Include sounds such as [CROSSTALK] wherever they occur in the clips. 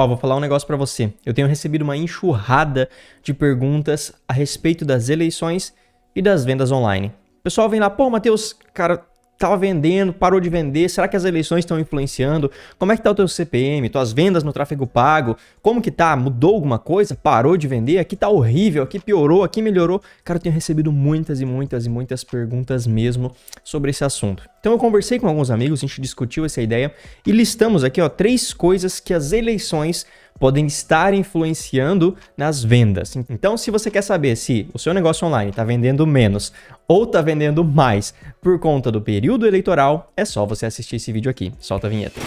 Ó, vou falar um negócio para você. Eu tenho recebido uma enxurrada de perguntas a respeito das eleições e das vendas online. O pessoal vem lá, pô, Matheus, cara, estava vendendo, parou de vender? Será que as eleições estão influenciando? Como é que está o teu CPM, tuas vendas no tráfego pago? Como que tá? Mudou alguma coisa? Parou de vender? Aqui tá horrível, aqui piorou, aqui melhorou. Cara, eu tenho recebido muitas e muitas e muitas perguntas mesmo sobre esse assunto. Então eu conversei com alguns amigos, a gente discutiu essa ideia e listamos aqui, ó, três coisas que as eleições podem estar influenciando nas vendas. Então, se você quer saber se o seu negócio online está vendendo menos ou está vendendo mais por conta do período período eleitoral, é só você assistir esse vídeo aqui. Solta a vinheta.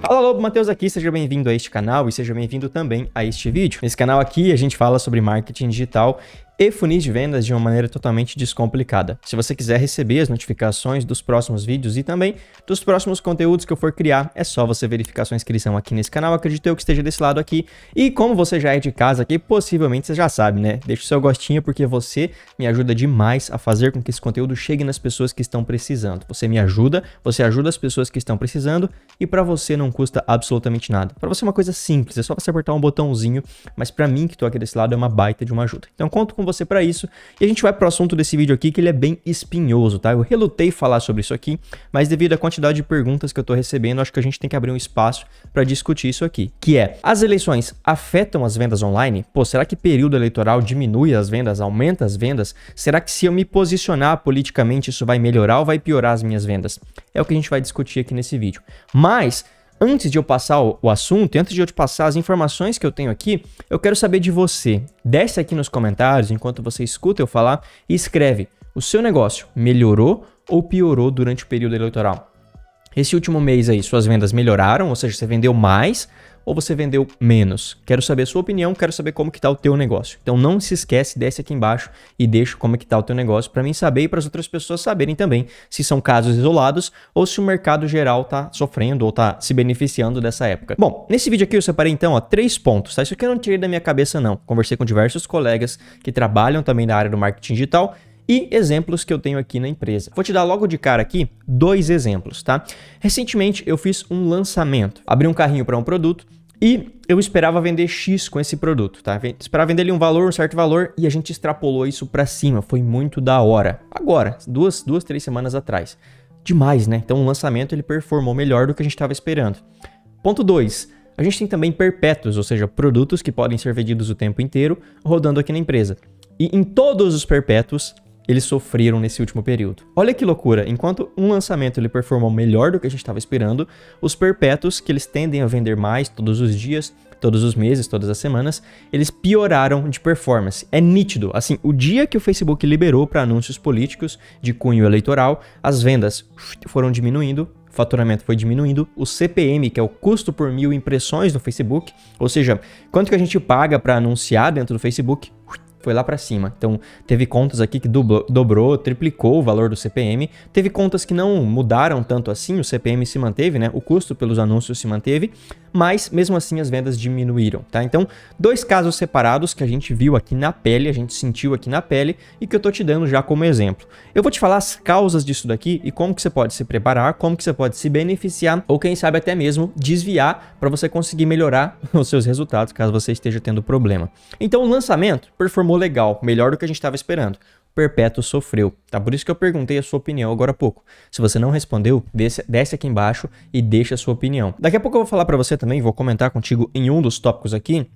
Fala Lobo, Matheus aqui, seja bem-vindo a este canal e seja bem-vindo também a este vídeo. Nesse canal aqui a gente fala sobre marketing digital e funis de vendas de uma maneira totalmente descomplicada. Se você quiser receber as notificações dos próximos vídeos e também dos próximos conteúdos que eu for criar, é só você verificar sua inscrição aqui nesse canal, acredito eu que esteja desse lado aqui. E como você já é de casa aqui, possivelmente você já sabe, né? Deixa o seu gostinho porque você me ajuda demais a fazer com que esse conteúdo chegue nas pessoas que estão precisando. Você me ajuda, você ajuda as pessoas que estão precisando e para você não custa absolutamente nada. Para você é uma coisa simples, é só você apertar um botãozinho, mas para mim que tô aqui desse lado é uma baita de uma ajuda. Então conto com você para isso. E a gente vai pro assunto desse vídeo aqui, que ele é bem espinhoso, tá? Eu relutei falar sobre isso aqui, mas devido à quantidade de perguntas que eu tô recebendo, acho que a gente tem que abrir um espaço para discutir isso aqui, que é: as eleições afetam as vendas online? Pô, será que período eleitoral diminui as vendas, aumenta as vendas? Será que se eu me posicionar politicamente isso vai melhorar ou vai piorar as minhas vendas? É o que a gente vai discutir aqui nesse vídeo. Mas antes de eu passar o, assunto, antes de eu te passar as informações que eu tenho aqui, eu quero saber de você. Desce aqui nos comentários, enquanto você escuta eu falar, e escreve: o seu negócio melhorou ou piorou durante o período eleitoral? Esse último mês aí, suas vendas melhoraram, ou seja, você vendeu mais, ou você vendeu menos? Quero saber a sua opinião, quero saber como que tá o teu negócio. Então não se esquece, desce aqui embaixo e deixa como é que tá o teu negócio para mim saber e para as outras pessoas saberem também se são casos isolados ou se o mercado geral tá sofrendo ou tá se beneficiando dessa época. Bom, nesse vídeo aqui eu separei então, ó, três pontos, tá? Isso aqui eu não tirei da minha cabeça não. Conversei com diversos colegas que trabalham também na área do marketing digital e exemplos que eu tenho aqui na empresa. Vou te dar logo de cara aqui dois exemplos, tá? Recentemente eu fiz um lançamento, abri um carrinho para um produto e eu esperava vender X com esse produto, tá? Esperava vender ele um valor, um certo valor, e a gente extrapolou isso para cima. Foi muito da hora. Agora, duas, duas, três semanas atrás. Demais, né? Então o lançamento ele performou melhor do que a gente estava esperando. Ponto 2. A gente tem também perpétuos, ou seja, produtos que podem ser vendidos o tempo inteiro, rodando aqui na empresa. E em todos os perpétuos, eles sofreram nesse último período. Olha que loucura, enquanto um lançamento ele performou melhor do que a gente estava esperando, os perpétuos, que eles tendem a vender mais todos os dias, todos os meses, todas as semanas, eles pioraram de performance. É nítido. Assim, o dia que o Facebook liberou para anúncios políticos de cunho eleitoral, as vendas foram diminuindo o faturamento foi diminuindo, o CPM, que é o custo por mil impressões no Facebook, ou seja, quanto que a gente paga para anunciar dentro do Facebook, foi lá para cima. Então, teve contas aqui que dublo, dobrou, triplicou o valor do CPM, teve contas que não mudaram tanto assim, o CPM se manteve, né? O custo pelos anúncios se manteve, mas mesmo assim as vendas diminuíram, tá? Então, dois casos separados que a gente viu aqui na pele, a gente sentiu aqui na pele e que eu tô te dando já como exemplo. Eu vou te falar as causas disso daqui e como que você pode se preparar, como que você pode se beneficiar ou quem sabe até mesmo desviar para você conseguir melhorar [LAUGHS] os seus resultados caso você esteja tendo problema. Então, o lançamento performou legal, melhor do que a gente estava esperando. Perpétuo sofreu. Tá? Por isso que eu perguntei a sua opinião agora há pouco. Se você não respondeu, desce, desce aqui embaixo e deixa a sua opinião. Daqui a pouco eu vou falar para você também, vou comentar contigo em um dos tópicos aqui,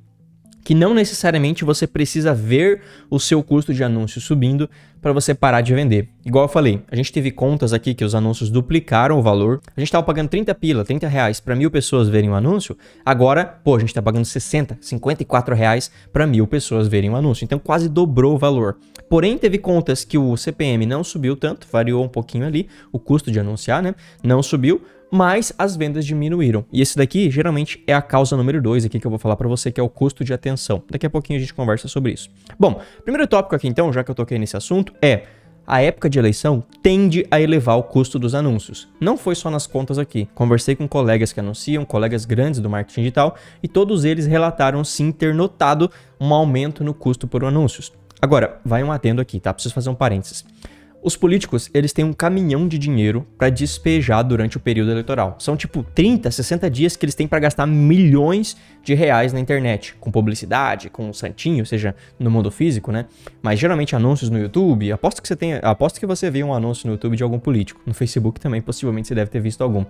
que não necessariamente você precisa ver o seu custo de anúncio subindo para você parar de vender. Igual eu falei, a gente teve contas aqui que os anúncios duplicaram o valor. A gente estava pagando 30 pila, 30 reais para mil pessoas verem o anúncio. Agora, pô, a gente está pagando 60, 54 reais para mil pessoas verem o anúncio. Então quase dobrou o valor. Porém, teve contas que o CPM não subiu tanto, variou um pouquinho ali, o custo de anunciar, né? Não subiu mas as vendas diminuíram. E esse daqui, geralmente, é a causa número 2 aqui que eu vou falar para você, que é o custo de atenção. Daqui a pouquinho a gente conversa sobre isso. Bom, primeiro tópico aqui então, já que eu toquei nesse assunto, é a época de eleição tende a elevar o custo dos anúncios. Não foi só nas contas aqui. Conversei com colegas que anunciam, colegas grandes do marketing digital, e todos eles relataram sim ter notado um aumento no custo por anúncios. Agora, vai um atendo aqui, tá? Preciso fazer um parênteses. Os políticos, eles têm um caminhão de dinheiro para despejar durante o período eleitoral. São tipo 30, 60 dias que eles têm para gastar milhões de reais na internet, com publicidade, com um santinho, seja, no mundo físico, né? Mas geralmente anúncios no YouTube, aposto que você tem, aposto que você viu um anúncio no YouTube de algum político. No Facebook também possivelmente você deve ter visto algum.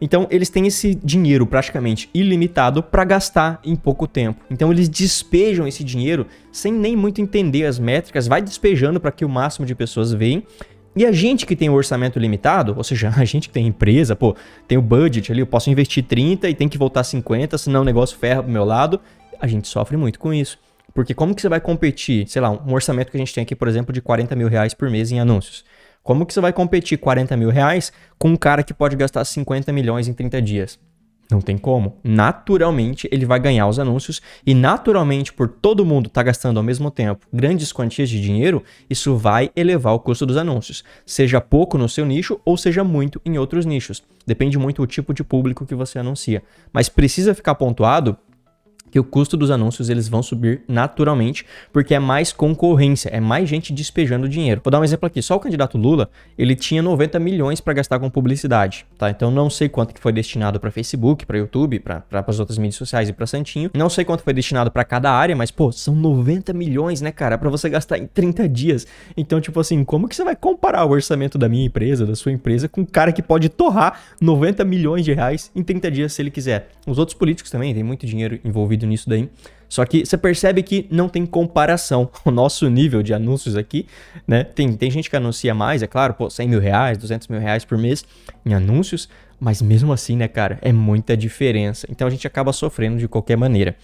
Então eles têm esse dinheiro praticamente ilimitado para gastar em pouco tempo. Então eles despejam esse dinheiro sem nem muito entender as métricas, vai despejando para que o máximo de pessoas vejam. E a gente que tem um orçamento limitado, ou seja, [LAUGHS] a gente que tem empresa, pô, tem o budget ali, eu posso investir 30 e tem que voltar 50, senão o negócio ferra pro meu lado, a gente sofre muito com isso. Porque como que você vai competir, sei lá, um orçamento que a gente tem aqui, por exemplo, de 40 mil reais por mês em anúncios? Como que você vai competir 40 mil reais com um cara que pode gastar 50 milhões em 30 dias? Não tem como. Naturalmente, ele vai ganhar os anúncios e naturalmente, por todo mundo estar tá gastando ao mesmo tempo grandes quantias de dinheiro, isso vai elevar o custo dos anúncios, seja pouco no seu nicho ou seja muito em outros nichos. Depende muito do tipo de público que você anuncia, mas precisa ficar pontuado que o custo dos anúncios eles vão subir naturalmente, porque é mais concorrência, é mais gente despejando dinheiro. Vou dar um exemplo aqui, só o candidato Lula, ele tinha 90 milhões para gastar com publicidade, tá? Então não sei quanto que foi destinado para Facebook, para YouTube, para as outras mídias sociais e para Santinho. Não sei quanto foi destinado para cada área, mas pô, são 90 milhões, né, cara, é para você gastar em 30 dias. Então, tipo assim, como que você vai comparar o orçamento da minha empresa, da sua empresa com um cara que pode torrar 90 milhões de reais em 30 dias se ele quiser? Os outros políticos também têm muito dinheiro envolvido envolvido nisso daí. Só que você percebe que não tem comparação. [LAUGHS] O nosso nível de anúncios aqui, né? Tem, tem gente que anuncia mais, é claro, pô, 100 mil reais, 200 mil reais por mês em anúncios, mas mesmo assim, né, cara, é muita diferença. Então a gente acaba sofrendo de qualquer maneira.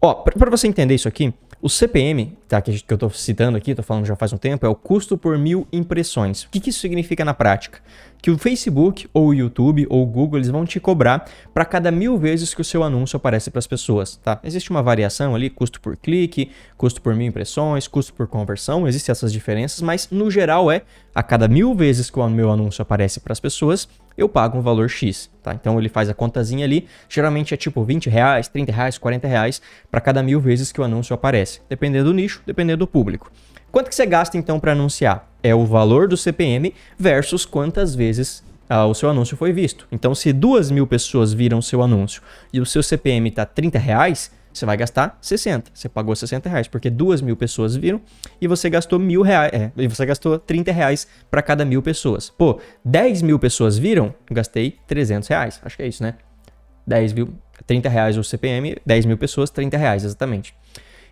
Ó, para você entender isso aqui, o CPM, tá, que, eu estou citando aqui, tô falando já faz um tempo, é o custo por mil impressões. O que, que isso significa na prática? que o Facebook ou o YouTube ou o Google eles vão te cobrar para cada mil vezes que o seu anúncio aparece para as pessoas, tá? Existe uma variação ali, custo por clique, custo por mil impressões, custo por conversão, existem essas diferenças, mas no geral é a cada mil vezes que o meu anúncio aparece para as pessoas, eu pago um valor X, tá? Então ele faz a contazinha ali, geralmente é tipo 20 reais, 30 reais, 40 reais para cada mil vezes que o anúncio aparece, dependendo do nicho, dependendo do público. Quanto que você gasta então para anunciar? é o valor do CPM versus quantas vezes ah, o seu anúncio foi visto. Então, se duas mil pessoas viram o seu anúncio e o seu CPM está 30 reais, você vai gastar 60. Você pagou 60 reais, porque duas mil pessoas viram e você gastou mil reais. É, e você gastou 30 reais para cada mil pessoas. Pô, 10 mil pessoas viram, gastei 300 reais. Acho que é isso, né? 10 mil, 30 reais o CPM, 10 mil pessoas, 30 reais, exatamente.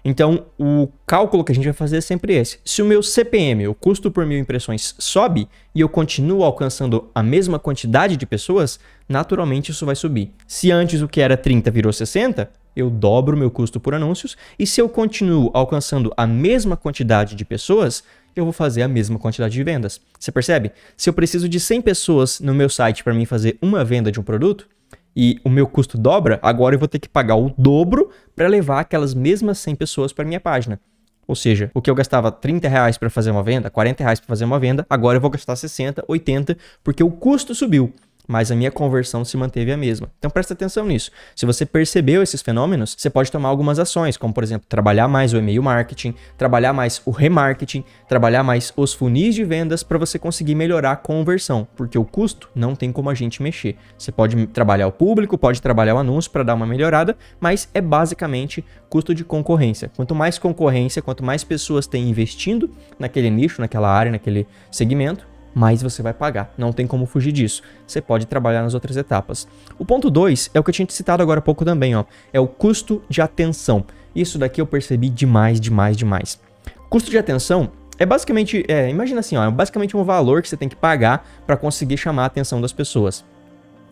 Então, o cálculo que a gente vai fazer é sempre esse. Se o meu CPM, o custo por mil impressões, sobe e eu continuo alcançando a mesma quantidade de pessoas, naturalmente isso vai subir. Se antes o que era 30 virou 60, eu dobro o meu custo por anúncios, e se eu continuo alcançando a mesma quantidade de pessoas, eu vou fazer a mesma quantidade de vendas. Você percebe? Se eu preciso de 100 pessoas no meu site para mim fazer uma venda de um produto, e o meu custo dobra, agora eu vou ter que pagar o dobro para levar aquelas mesmas 100 pessoas para minha página. Ou seja, o que eu gastava 30 reais para fazer uma venda, 40 reais para fazer uma venda, agora eu vou gastar 60, 80, porque o custo subiu mas a minha conversão se manteve a mesma. Então presta atenção nisso. Se você percebeu esses fenômenos, você pode tomar algumas ações, como por exemplo, trabalhar mais o e-mail marketing, trabalhar mais o remarketing, trabalhar mais os funis de vendas para você conseguir melhorar a conversão, porque o custo não tem como a gente mexer. Você pode trabalhar o público, pode trabalhar o anúncio para dar uma melhorada, mas é basicamente custo de concorrência. Quanto mais concorrência, quanto mais pessoas têm investindo naquele nicho, naquela área, naquele segmento, mais você vai pagar. Não tem como fugir disso. Você pode trabalhar nas outras etapas. O ponto 2 é o que eu tinha citado agora há pouco também, ó. É o custo de atenção. Isso daqui eu percebi demais, demais, demais. Custo de atenção é basicamente, é, imagina assim, ó, é basicamente um valor que você tem que pagar para conseguir chamar a atenção das pessoas.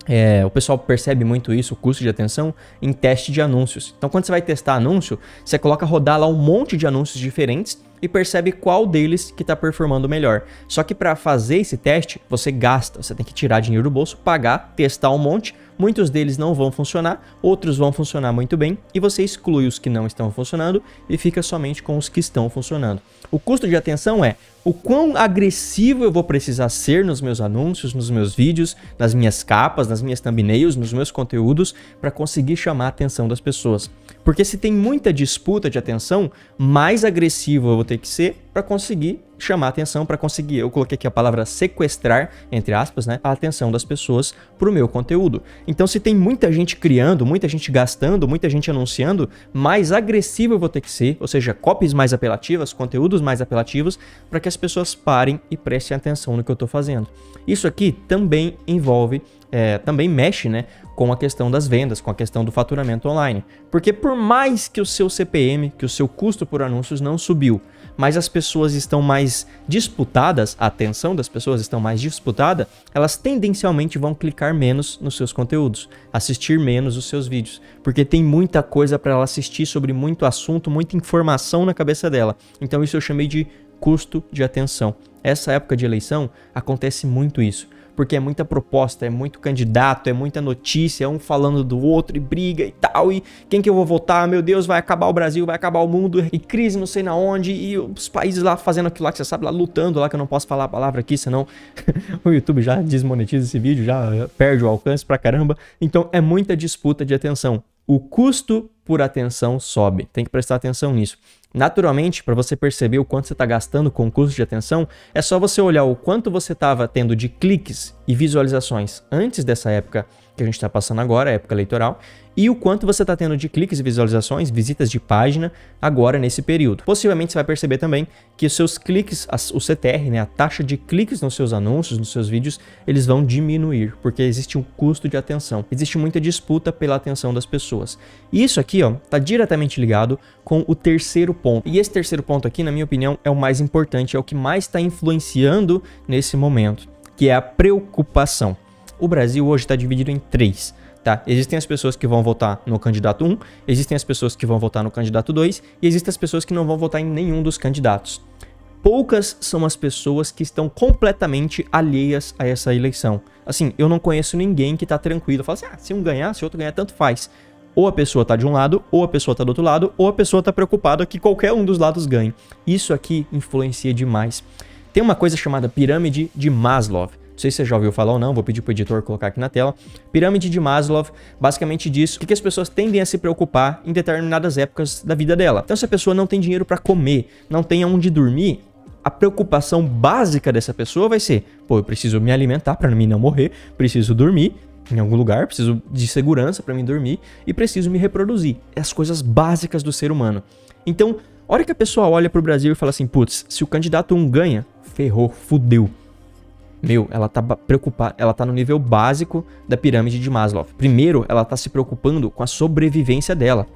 É, o pessoal percebe muito isso, o custo de atenção, em teste de anúncios. Então, quando você vai testar anúncio, você coloca rodar lá um monte de anúncios diferentes e percebe qual deles que está performando melhor. Só que para fazer esse teste, você gasta, você tem que tirar dinheiro do bolso, pagar, testar um monte. Muitos deles não vão funcionar, outros vão funcionar muito bem e você exclui os que não estão funcionando e fica somente com os que estão funcionando. O custo de atenção é o quão agressivo eu vou precisar ser nos meus anúncios, nos meus vídeos, nas minhas capas, nas minhas thumbnails, nos meus conteúdos, para conseguir chamar a atenção das pessoas. Porque se tem muita disputa de atenção, mais agressivo eu vou ter que ser para conseguir chamar a atenção, para conseguir, eu coloquei aqui a palavra sequestrar, entre aspas, né, a atenção das pessoas para o meu conteúdo. Então, se tem muita gente criando, muita gente gastando, muita gente anunciando, mais agressivo eu vou ter que ser, ou seja, copies mais apelativas, conteúdos mais apelativos, para que as pessoas parem e prestem atenção no que eu estou fazendo. Isso aqui também envolve, é, também mexe né, com a questão das vendas, com a questão do faturamento online. Porque por mais que o seu CPM, que o seu custo por anúncios não subiu, mas as pessoas estão mais disputadas, a atenção das pessoas estão mais disputada, elas tendencialmente vão clicar menos nos seus conteúdos, assistir menos os seus vídeos, porque tem muita coisa para ela assistir sobre muito assunto, muita informação na cabeça dela. Então isso eu chamei de custo de atenção. Essa época de eleição acontece muito isso, porque é muita proposta, é muito candidato, é muita notícia, é um falando do outro e briga e tal, e quem que eu vou votar? Meu Deus, vai acabar o Brasil, vai acabar o mundo, e crise não sei na onde, e os países lá fazendo aquilo lá que você sabe, lá lutando lá, que eu não posso falar a palavra aqui, senão [LAUGHS] o YouTube já desmonetiza esse vídeo, já perde o alcance pra caramba. Então é muita disputa de atenção o custo por atenção sobe. Tem que prestar atenção nisso. Naturalmente, para você perceber o quanto você está gastando com o custo de atenção, é só você olhar o quanto você estava tendo de cliques e visualizações antes dessa época que a gente está passando agora, a época eleitoral, e o quanto você está tendo de cliques e visualizações, visitas de página, agora nesse período. Possivelmente você vai perceber também que os seus cliques, o CTR, né, a taxa de cliques nos seus anúncios, nos seus vídeos, eles vão diminuir, porque existe um custo de atenção, existe muita disputa pela atenção das pessoas. E isso aqui está diretamente ligado com o terceiro ponto. E esse terceiro ponto aqui, na minha opinião, é o mais importante, é o que mais está influenciando nesse momento, que é a preocupação. O Brasil hoje está dividido em três tá? Existem as pessoas que vão votar no candidato 1, existem as pessoas que vão votar no candidato 2 e existem as pessoas que não vão votar em nenhum dos candidatos. Poucas são as pessoas que estão completamente alheias a essa eleição. Assim, eu não conheço ninguém que tá tranquilo, fala assim: "Ah, se um ganhar, se outro ganhar, tanto faz". Ou a pessoa tá de um lado, ou a pessoa tá do outro lado, ou a pessoa tá preocupada que qualquer um dos lados ganhe. Isso aqui influencia demais. Tem uma coisa chamada pirâmide de Maslow. Não sei se você já ouviu falar ou não, vou pedir para o editor colocar aqui na tela. Pirâmide de Maslow basicamente diz o que as pessoas tendem a se preocupar em determinadas épocas da vida dela. Então, se a pessoa não tem dinheiro para comer, não tem onde dormir, a preocupação básica dessa pessoa vai ser: pô, eu preciso me alimentar para mim não morrer, preciso dormir, em algum lugar, preciso de segurança para mim dormir e preciso me reproduzir. É as coisas básicas do ser humano. Então, a hora que a pessoa olha para o Brasil e fala assim: putz, se o candidato 1 um ganha, ferrou, fudeu. Meu, ela tá preocupada, ela tá no nível básico da pirâmide de Maslow. Primeiro, ela tá se preocupando com a sobrevivência dela.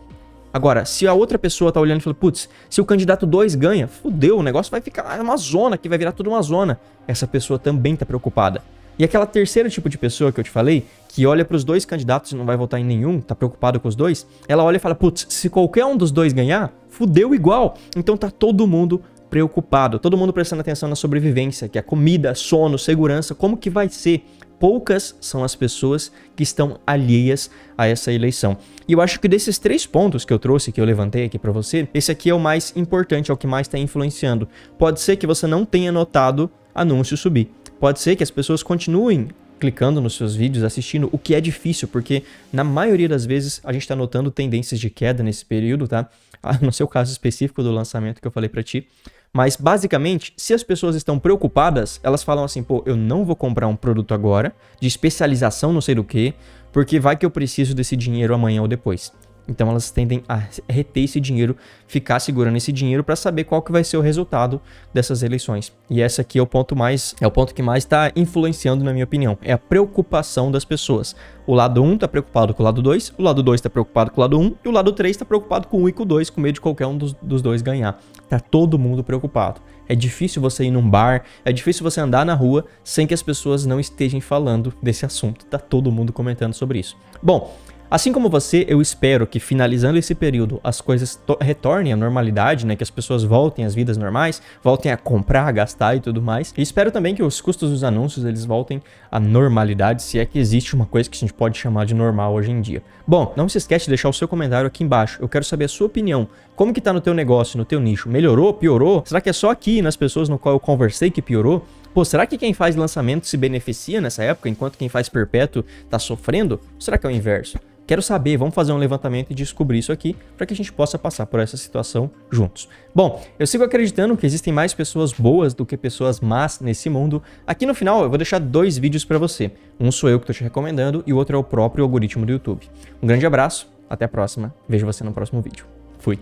Agora, se a outra pessoa tá olhando e fala, putz, se o candidato 2 ganha, fudeu, o negócio vai ficar uma zona, que vai virar tudo uma zona. Essa pessoa também tá preocupada. E aquela terceira tipo de pessoa que eu te falei, que olha para os dois candidatos e não vai votar em nenhum, tá preocupado com os dois, ela olha e fala: "Putz, se qualquer um dos dois ganhar, fudeu igual". Então tá todo mundo preocupado, todo mundo prestando atenção na sobrevivência, que é comida, sono, segurança, como que vai ser? Poucas são as pessoas que estão alheias a essa eleição. E eu acho que desses três pontos que eu trouxe, que eu levantei aqui para você, esse aqui é o mais importante, é o que mais está influenciando. Pode ser que você não tenha notado anúncio subir. Pode ser que as pessoas continuem clicando nos seus vídeos, assistindo, o que é difícil, porque na maioria das vezes a gente está notando tendências de queda nesse período, tá? Ah, no seu caso específico do lançamento que eu falei para ti, mas basicamente, se as pessoas estão preocupadas, elas falam assim: pô, eu não vou comprar um produto agora, de especialização, não sei do que, porque vai que eu preciso desse dinheiro amanhã ou depois. Então elas tendem a reter esse dinheiro, ficar segurando esse dinheiro para saber qual que vai ser o resultado dessas eleições. E essa aqui é o ponto mais, é o ponto que mais está influenciando, na minha opinião, é a preocupação das pessoas. O lado 1 um está preocupado com o lado 2, o lado 2 está preocupado com o lado 1 um, e o lado 3 está preocupado com o um e com o 2, com medo de qualquer um dos, dos dois ganhar. Tá todo mundo preocupado. É difícil você ir num bar, é difícil você andar na rua sem que as pessoas não estejam falando desse assunto. Tá todo mundo comentando sobre isso. Bom, Assim como você, eu espero que finalizando esse período as coisas retornem à normalidade, né? Que as pessoas voltem às vidas normais, voltem a comprar, a gastar e tudo mais. E espero também que os custos dos anúncios eles voltem à normalidade, se é que existe uma coisa que a gente pode chamar de normal hoje em dia. Bom, não se esquece de deixar o seu comentário aqui embaixo. Eu quero saber a sua opinião. Como que tá no teu negócio, no teu nicho? Melhorou? Piorou? Será que é só aqui nas pessoas no qual eu conversei que piorou? Pô, será que quem faz lançamento se beneficia nessa época, enquanto quem faz perpétuo tá sofrendo? Ou será que é o inverso? Quero saber, vamos fazer um levantamento e descobrir isso aqui para que a gente possa passar por essa situação juntos. Bom, eu sigo acreditando que existem mais pessoas boas do que pessoas más nesse mundo. Aqui no final eu vou deixar dois vídeos para você. Um sou eu que estou te recomendando e o outro é o próprio algoritmo do YouTube. Um grande abraço, até a próxima. Vejo você no próximo vídeo. Fui.